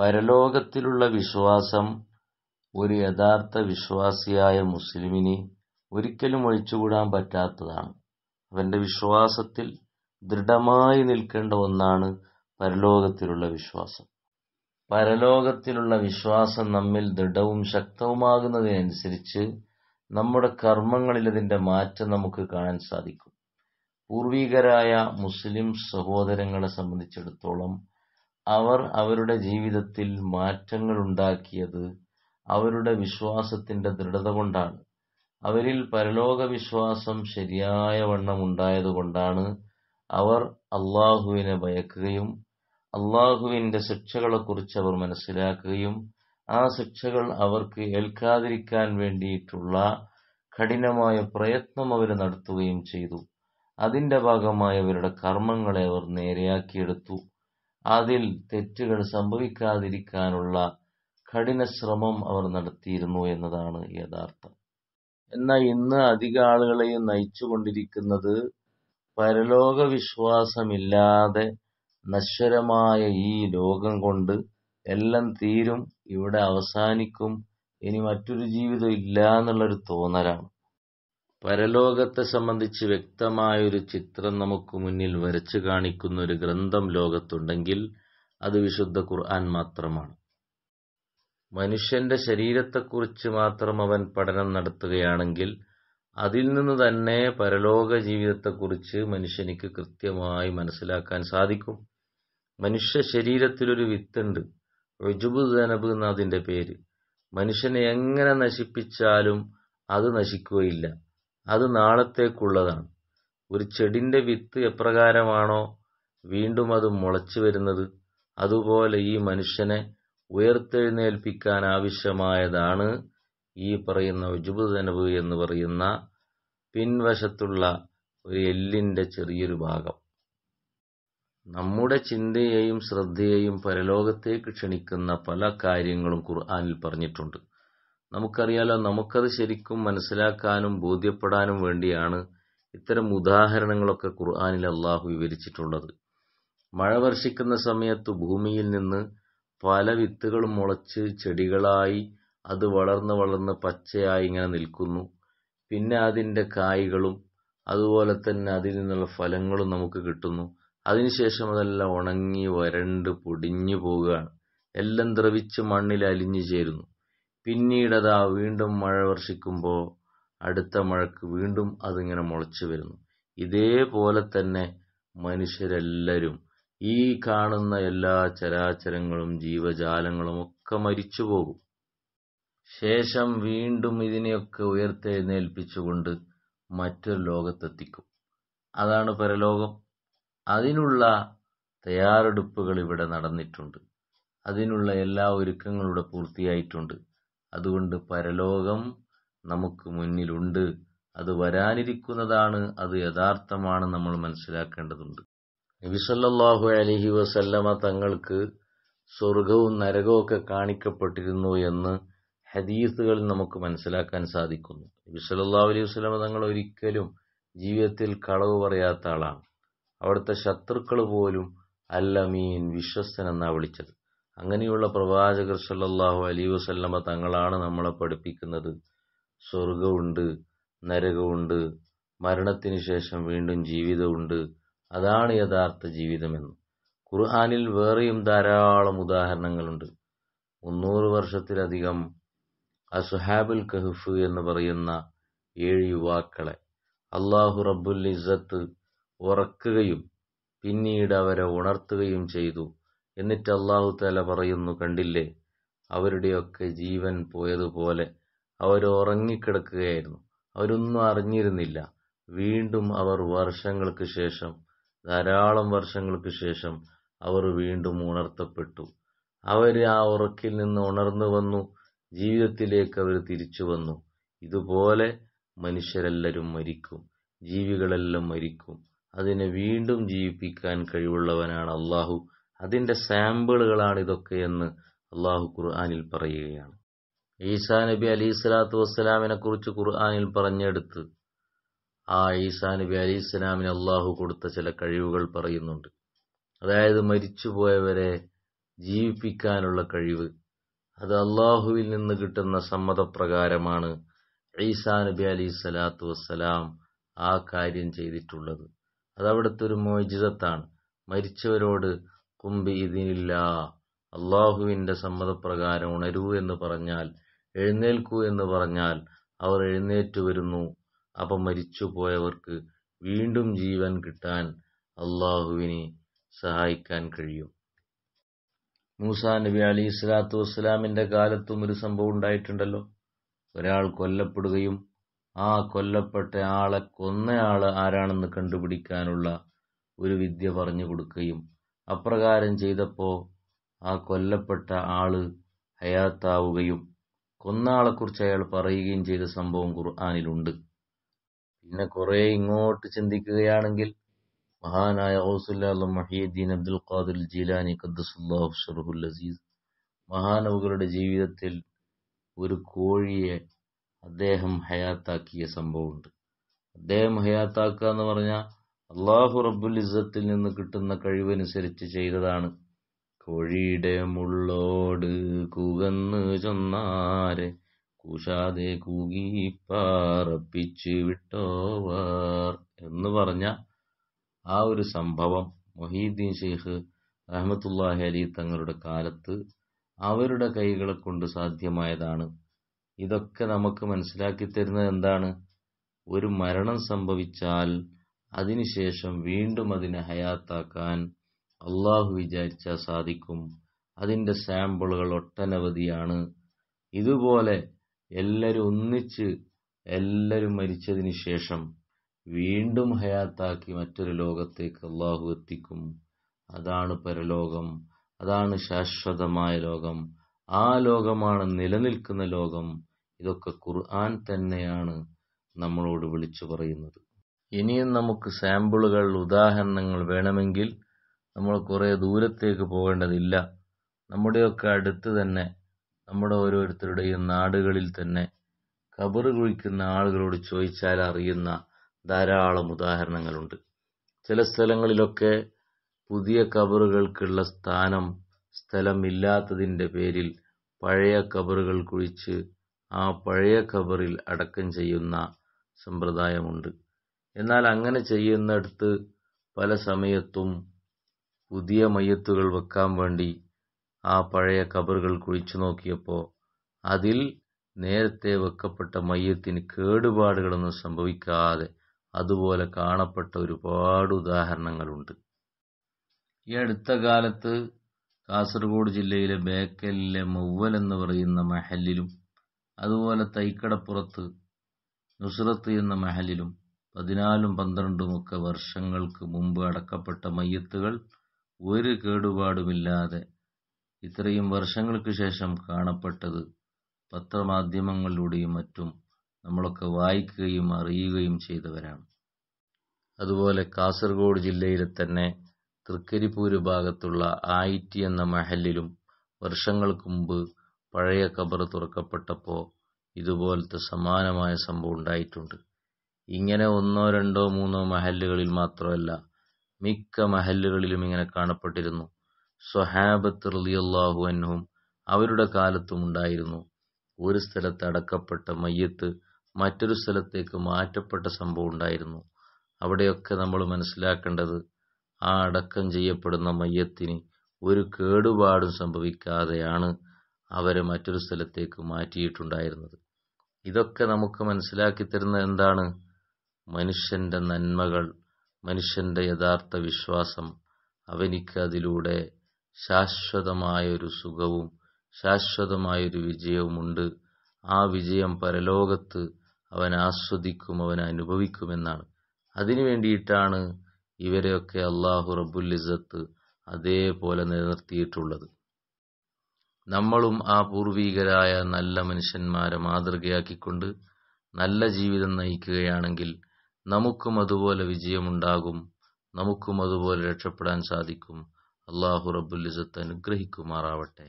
പരലോകത്തിലുള്ള വിശ്വാസം ഒരു യഥാർത്ഥ വിശ്വാസിയായ മുസ്ലിമിന് ഒരിക്കലും ഒഴിച്ചുകൂടാൻ പറ്റാത്തതാണ് അവന്റെ വിശ്വാസത്തിൽ ദൃഢമായി നിൽക്കേണ്ട ഒന്നാണ് പരലോകത്തിലുള്ള വിശ്വാസം പരലോകത്തിലുള്ള വിശ്വാസം നമ്മിൽ ദൃഢവും ശക്തവുമാകുന്നതിനനുസരിച്ച് നമ്മുടെ കർമ്മങ്ങളിൽ അതിന്റെ മാറ്റം നമുക്ക് കാണാൻ സാധിക്കും പൂർവീകരായ മുസ്ലിം സഹോദരങ്ങളെ സംബന്ധിച്ചിടത്തോളം അവർ അവരുടെ ജീവിതത്തിൽ ഉണ്ടാക്കിയത് അവരുടെ വിശ്വാസത്തിന്റെ ദൃഢത കൊണ്ടാണ് അവരിൽ പരലോകവിശ്വാസം വണ്ണം ഉണ്ടായതുകൊണ്ടാണ് അവർ അള്ളാഹുവിനെ ഭയക്കുകയും അള്ളാഹുവിന്റെ ശിക്ഷകളെക്കുറിച്ച് അവർ മനസ്സിലാക്കുകയും ആ ശിക്ഷകൾ അവർക്ക് ഏൽക്കാതിരിക്കാൻ വേണ്ടിയിട്ടുള്ള കഠിനമായ പ്രയത്നം അവർ നടത്തുകയും ചെയ്തു അതിന്റെ ഭാഗമായി അവരുടെ കർമ്മങ്ങളെ അവർ നേരെയാക്കിയെടുത്തു അതിൽ തെറ്റുകൾ സംഭവിക്കാതിരിക്കാനുള്ള കഠിന ശ്രമം അവർ നടത്തിയിരുന്നു എന്നതാണ് യഥാർത്ഥം എന്നാൽ ഇന്ന് അധിക ആളുകളെയും നയിച്ചുകൊണ്ടിരിക്കുന്നത് പരലോക വിശ്വാസമില്ലാതെ നശ്വരമായ ഈ ലോകം കൊണ്ട് എല്ലാം തീരും ഇവിടെ അവസാനിക്കും ഇനി മറ്റൊരു ജീവിതം ഇല്ല എന്നുള്ളൊരു തോന്നലാണ് പരലോകത്തെ സംബന്ധിച്ച് വ്യക്തമായൊരു ചിത്രം നമുക്ക് മുന്നിൽ വരച്ചു കാണിക്കുന്ന ഒരു ഗ്രന്ഥം ലോകത്തുണ്ടെങ്കിൽ അത് വിശുദ്ധ ഖുർആൻ മാത്രമാണ് മനുഷ്യന്റെ ശരീരത്തെക്കുറിച്ച് മാത്രം അവൻ പഠനം നടത്തുകയാണെങ്കിൽ അതിൽ നിന്ന് തന്നെ പരലോക ജീവിതത്തെക്കുറിച്ച് മനുഷ്യനിക്ക് കൃത്യമായി മനസ്സിലാക്കാൻ സാധിക്കും മനുഷ്യ ശരീരത്തിലൊരു വിത്തുണ്ട് ഋജുബു ജനബ് എന്നതിന്റെ പേര് മനുഷ്യനെ എങ്ങനെ നശിപ്പിച്ചാലും അത് നശിക്കുകയില്ല അത് നാളത്തേക്കുള്ളതാണ് ഒരു ചെടിന്റെ വിത്ത് എപ്രകാരമാണോ വീണ്ടും അത് മുളച്ചു വരുന്നത് അതുപോലെ ഈ മനുഷ്യനെ ഉയർത്തെഴുന്നേൽപ്പിക്കാൻ ആവശ്യമായതാണ് ഈ പറയുന്ന ഉജ്ബുദനബ് എന്ന് പറയുന്ന പിൻവശത്തുള്ള ഒരു എല്ലിന്റെ ചെറിയൊരു ഭാഗം നമ്മുടെ ചിന്തയെയും ശ്രദ്ധയെയും പരലോകത്തേക്ക് ക്ഷണിക്കുന്ന പല കാര്യങ്ങളും ഖുർആനിൽ പറഞ്ഞിട്ടുണ്ട് നമുക്കറിയാലോ നമുക്കത് ശരിക്കും മനസ്സിലാക്കാനും ബോധ്യപ്പെടാനും വേണ്ടിയാണ് ഇത്തരം ഉദാഹരണങ്ങളൊക്കെ ഖുർആാനിൽ അള്ളാഹു വിവരിച്ചിട്ടുള്ളത് മഴ വർഷിക്കുന്ന സമയത്ത് ഭൂമിയിൽ നിന്ന് പല വിത്തുകളും മുളച്ച് ചെടികളായി അത് വളർന്ന് വളർന്ന് പച്ചയായി ഇങ്ങനെ നിൽക്കുന്നു പിന്നെ അതിൻ്റെ കായ്കളും അതുപോലെ തന്നെ അതിൽ നിന്നുള്ള ഫലങ്ങളും നമുക്ക് കിട്ടുന്നു അതിനുശേഷം അതെല്ലാം ഉണങ്ങി വരണ്ട് പൊടിഞ്ഞു പോവുകയാണ് എല്ലാം ദ്രവിച്ച് മണ്ണിൽ അലിഞ്ഞു ചേരുന്നു പിന്നീടതാ വീണ്ടും മഴ വർഷിക്കുമ്പോൾ അടുത്ത മഴക്ക് വീണ്ടും അതിങ്ങനെ മുളച്ചു വരുന്നു ഇതേപോലെ തന്നെ മനുഷ്യരെല്ലാവരും ഈ കാണുന്ന എല്ലാ ചരാചരങ്ങളും ജീവജാലങ്ങളും ഒക്കെ മരിച്ചു പോകും ശേഷം വീണ്ടും ഇതിനെയൊക്കെ ഉയർത്തെഴുന്നേൽപ്പിച്ചുകൊണ്ട് മറ്റൊരു ലോകത്തെത്തിക്കും അതാണ് പരലോകം അതിനുള്ള തയ്യാറെടുപ്പുകൾ ഇവിടെ നടന്നിട്ടുണ്ട് അതിനുള്ള എല്ലാ ഇവിടെ പൂർത്തിയായിട്ടുണ്ട് അതുകൊണ്ട് പരലോകം നമുക്ക് മുന്നിലുണ്ട് അത് വരാനിരിക്കുന്നതാണ് അത് യഥാർത്ഥമാണ് നമ്മൾ മനസ്സിലാക്കേണ്ടതുണ്ട് നബിസല്ലാഹു അലഹി വസല്ലമ തങ്ങൾക്ക് സ്വർഗവും നരകവും ഒക്കെ കാണിക്കപ്പെട്ടിരുന്നു എന്ന് ഹദീസുകൾ നമുക്ക് മനസ്സിലാക്കാൻ സാധിക്കുന്നു നബിസല്ലാ അലൈഹി വസ്ലമ തങ്ങൾ ഒരിക്കലും ജീവിതത്തിൽ കളവ് പറയാത്ത ആളാണ് അവിടുത്തെ ശത്രുക്കൾ പോലും അല്ലമീൻ വിശ്വസ്തൻ എന്നാണ് വിളിച്ചത് അങ്ങനെയുള്ള പ്രവാചകർ സല്ലാഹു അലി വസല്ലമ തങ്ങളാണ് നമ്മളെ പഠിപ്പിക്കുന്നത് സ്വർഗമുണ്ട് നരകമുണ്ട് മരണത്തിന് ശേഷം വീണ്ടും ജീവിതമുണ്ട് അതാണ് യഥാർത്ഥ ജീവിതമെന്ന് ഖുർഹാനിൽ വേറെയും ധാരാളം ഉദാഹരണങ്ങളുണ്ട് മുന്നൂറ് വർഷത്തിലധികം അസുഹാബുൽ കഹ്ഫ് എന്ന് പറയുന്ന ഏഴ് യുവാക്കളെ അള്ളാഹു റബ്ബുൽ ഇസത്ത് ഉറക്കുകയും പിന്നീട് അവരെ ഉണർത്തുകയും ചെയ്തു എന്നിട്ട് തല പറയുന്നു കണ്ടില്ലേ അവരുടെയൊക്കെ ജീവൻ പോയതുപോലെ അവർ അവരൊന്നും അറിഞ്ഞിരുന്നില്ല വീണ്ടും അവർ വർഷങ്ങൾക്ക് ശേഷം ധാരാളം വർഷങ്ങൾക്ക് ശേഷം അവർ വീണ്ടും ഉണർത്തപ്പെട്ടു അവർ ആ ഉറക്കിൽ നിന്ന് ഉണർന്നു വന്നു ജീവിതത്തിലേക്ക് അവർ തിരിച്ചു വന്നു ഇതുപോലെ മനുഷ്യരെല്ലാവരും മരിക്കും ജീവികളെല്ലാം മരിക്കും അതിനെ വീണ്ടും ജീവിപ്പിക്കാൻ കഴിവുള്ളവനാണ് അള്ളാഹു അതിൻ്റെ സാമ്പിളുകളാണ് ഇതൊക്കെ എന്ന് അള്ളാഹു ഖുർആാനിൽ പറയുകയാണ് ഈസാ നബി അലി സ്വലാത്തു വസ്സലാമിനെ കുറിച്ച് ഖുർആാനിൽ പറഞ്ഞെടുത്ത് ആ ഈസാ നബി അലി സ്വലാമിന് അള്ളാഹു കൊടുത്ത ചില കഴിവുകൾ പറയുന്നുണ്ട് അതായത് മരിച്ചുപോയവരെ ജീവിപ്പിക്കാനുള്ള കഴിവ് അത് അള്ളാഹുവിൽ നിന്ന് കിട്ടുന്ന സമ്മതപ്രകാരമാണ് ഈസാ നബി അലി സ്വലാത്തു വസ്സലാം ആ കാര്യം ചെയ്തിട്ടുള്ളത് അതവിടുത്തെ ഒരു മോചിതത്താണ് മരിച്ചവരോട് ബി ഇതിനില്ല അള്ളാഹുവിൻ്റെ സമ്മതപ്രകാരം ഉണരൂ എന്ന് പറഞ്ഞാൽ എഴുന്നേൽക്കൂ എന്ന് പറഞ്ഞാൽ അവർ എഴുന്നേറ്റ് വരുന്നു അപ്പം മരിച്ചുപോയവർക്ക് വീണ്ടും ജീവൻ കിട്ടാൻ അള്ളാഹുവിനെ സഹായിക്കാൻ കഴിയും മൂസാ നബി അലി സ്വലാത്തു വസ്സലാമിന്റെ കാലത്തും ഒരു സംഭവം ഉണ്ടായിട്ടുണ്ടല്ലോ ഒരാൾ കൊല്ലപ്പെടുകയും ആ കൊല്ലപ്പെട്ട ആളെ കൊന്നയാൾ ആരാണെന്ന് കണ്ടുപിടിക്കാനുള്ള ഒരു വിദ്യ പറഞ്ഞു കൊടുക്കുകയും അപ്രകാരം ചെയ്തപ്പോൾ ആ കൊല്ലപ്പെട്ട ആള് ഹയാത്താവുകയും കൊന്ന ആളെക്കുറിച്ച് അയാൾ പറയുകയും ചെയ്ത സംഭവം ഖുർആാനിലുണ്ട് പിന്നെ കുറേ ഇങ്ങോട്ട് ചിന്തിക്കുകയാണെങ്കിൽ മഹാനായ ഔസുല്ലാ മഹീദ്ദീൻ അബ്ദുൽ ഖാദുൽ ജീലാനി ഖദ്സുല്ലാഹുൽ അസീസ് മഹാനവുകളുടെ ജീവിതത്തിൽ ഒരു കോഴിയെ അദ്ദേഹം ഹയാത്താക്കിയ സംഭവമുണ്ട് അദ്ദേഹം ഹയാത്താക്കുക എന്ന് പറഞ്ഞാൽ അള്ളാഹു റബ്ബുൽ ഇസത്തിൽ നിന്ന് കിട്ടുന്ന കഴിവനുസരിച്ച് ചെയ്തതാണ് കോഴിയുടെ മുള്ളോട് കൂകന്ന് ചൊന്നാരെ കൂശാതെ കൂകി പാറപ്പിച്ച് വിട്ടോവർ എന്ന് പറഞ്ഞ ആ ഒരു സംഭവം മൊഹീദ്ദീൻ ഷെയ്ഖ് അഹമ്മത്തുല്ലാഹി അലി തങ്ങളുടെ കാലത്ത് അവരുടെ കൈകളെ കൊണ്ട് സാധ്യമായതാണ് ഇതൊക്കെ നമുക്ക് മനസ്സിലാക്കി തരുന്നത് എന്താണ് ഒരു മരണം സംഭവിച്ചാൽ അതിനുശേഷം വീണ്ടും അതിനെ ഹയാത്താക്കാൻ അള്ളാഹു വിചാരിച്ചാൽ സാധിക്കും അതിൻ്റെ സാമ്പിളുകൾ ഒട്ടനവധിയാണ് ഇതുപോലെ എല്ലാവരും ഒന്നിച്ച് എല്ലാവരും മരിച്ചതിന് ശേഷം വീണ്ടും ഹയാത്താക്കി മറ്റൊരു ലോകത്തേക്ക് അള്ളാഹു എത്തിക്കും അതാണ് പരലോകം അതാണ് ശാശ്വതമായ ലോകം ആ ലോകമാണ് നിലനിൽക്കുന്ന ലോകം ഇതൊക്കെ ഖുർആൻ തന്നെയാണ് നമ്മളോട് വിളിച്ചു പറയുന്നത് ഇനിയും നമുക്ക് സാമ്പിളുകൾ ഉദാഹരണങ്ങൾ വേണമെങ്കിൽ നമ്മൾ കുറേ ദൂരത്തേക്ക് പോകേണ്ടതില്ല നമ്മുടെയൊക്കെ അടുത്ത് തന്നെ നമ്മുടെ ഓരോരുത്തരുടെയും നാടുകളിൽ തന്നെ കബറ് കുഴിക്കുന്ന ആളുകളോട് ചോദിച്ചാൽ അറിയുന്ന ധാരാളം ഉദാഹരണങ്ങളുണ്ട് ചില സ്ഥലങ്ങളിലൊക്കെ പുതിയ കബറുകൾക്കുള്ള സ്ഥാനം സ്ഥലമില്ലാത്തതിന്റെ പേരിൽ പഴയ കബറുകൾ കുഴിച്ച് ആ പഴയ കബറിൽ അടക്കം ചെയ്യുന്ന സമ്പ്രദായമുണ്ട് എന്നാൽ അങ്ങനെ ചെയ്യുന്നിടത്ത് പല സമയത്തും പുതിയ മയ്യത്തുകൾ വെക്കാൻ വേണ്ടി ആ പഴയ കബറുകൾ കുഴിച്ചു നോക്കിയപ്പോൾ അതിൽ നേരത്തെ വെക്കപ്പെട്ട മയ്യത്തിന് കേടുപാടുകളൊന്നും സംഭവിക്കാതെ അതുപോലെ കാണപ്പെട്ട ഒരുപാട് ഉദാഹരണങ്ങളുണ്ട് ഈ അടുത്ത കാലത്ത് കാസർഗോഡ് ജില്ലയിലെ ബേക്കലിലെ മൗവൽ എന്ന് പറയുന്ന മഹലിലും അതുപോലെ തൈക്കടപ്പുറത്ത് നുസ്രത്ത് എന്ന മഹലിലും പതിനാലും പന്ത്രണ്ടുമൊക്കെ വർഷങ്ങൾക്ക് മുമ്പ് അടക്കപ്പെട്ട മയ്യത്തുകൾ ഒരു കേടുപാടുമില്ലാതെ ഇത്രയും വർഷങ്ങൾക്ക് ശേഷം കാണപ്പെട്ടത് പത്രമാധ്യമങ്ങളിലൂടെയും മറ്റും നമ്മളൊക്കെ വായിക്കുകയും അറിയുകയും ചെയ്തവരാണ് അതുപോലെ കാസർഗോഡ് ജില്ലയിലെ തന്നെ തൃക്കരിപ്പൂര് ഭാഗത്തുള്ള ആയിറ്റി എന്ന മഹലിലും വർഷങ്ങൾക്ക് മുമ്പ് പഴയ കബർ തുറക്കപ്പെട്ടപ്പോൾ ഇതുപോലത്തെ സമാനമായ സംഭവം ഉണ്ടായിട്ടുണ്ട് ഇങ്ങനെ ഒന്നോ രണ്ടോ മൂന്നോ മഹല്ലുകളിൽ മാത്രമല്ല മിക്ക മഹല്ലുകളിലും ഇങ്ങനെ കാണപ്പെട്ടിരുന്നു സ്വഹാബത്ത് റളിയല്ലാഹു അൻഹും അവരുടെ കാലത്തും ഉണ്ടായിരുന്നു ഒരു സ്ഥലത്ത് അടക്കപ്പെട്ട മയ്യത്ത് മറ്റൊരു സ്ഥലത്തേക്ക് മാറ്റപ്പെട്ട സംഭവം ഉണ്ടായിരുന്നു അവിടെയൊക്കെ നമ്മൾ മനസ്സിലാക്കേണ്ടത് ആ അടക്കം ചെയ്യപ്പെടുന്ന മയ്യത്തിന് ഒരു കേടുപാടും സംഭവിക്കാതെയാണ് അവരെ മറ്റൊരു സ്ഥലത്തേക്ക് മാറ്റിയിട്ടുണ്ടായിരുന്നത് ഇതൊക്കെ നമുക്ക് മനസ്സിലാക്കി തരുന്നത് എന്താണ് മനുഷ്യന്റെ നന്മകൾ മനുഷ്യന്റെ യഥാർത്ഥ വിശ്വാസം അവനിക്ക് അതിലൂടെ ശാശ്വതമായൊരു സുഖവും ശാശ്വതമായൊരു വിജയവുമുണ്ട് ആ വിജയം പരലോകത്ത് അവൻ ആസ്വദിക്കും അവൻ അനുഭവിക്കുമെന്നാണ് അതിനു വേണ്ടിയിട്ടാണ് ഇവരെയൊക്കെ അള്ളാഹു റബുല്ലിസത്ത് അതേപോലെ നിലനിർത്തിയിട്ടുള്ളത് നമ്മളും ആ പൂർവീകരായ നല്ല മനുഷ്യന്മാരെ മാതൃകയാക്കിക്കൊണ്ട് നല്ല ജീവിതം നയിക്കുകയാണെങ്കിൽ നമുക്കും അതുപോലെ വിജയമുണ്ടാകും നമുക്കും അതുപോലെ രക്ഷപ്പെടാൻ സാധിക്കും അള്ളാഹു റബ്ബുലിസത്ത് അനുഗ്രഹിക്കുമാറാവട്ടെ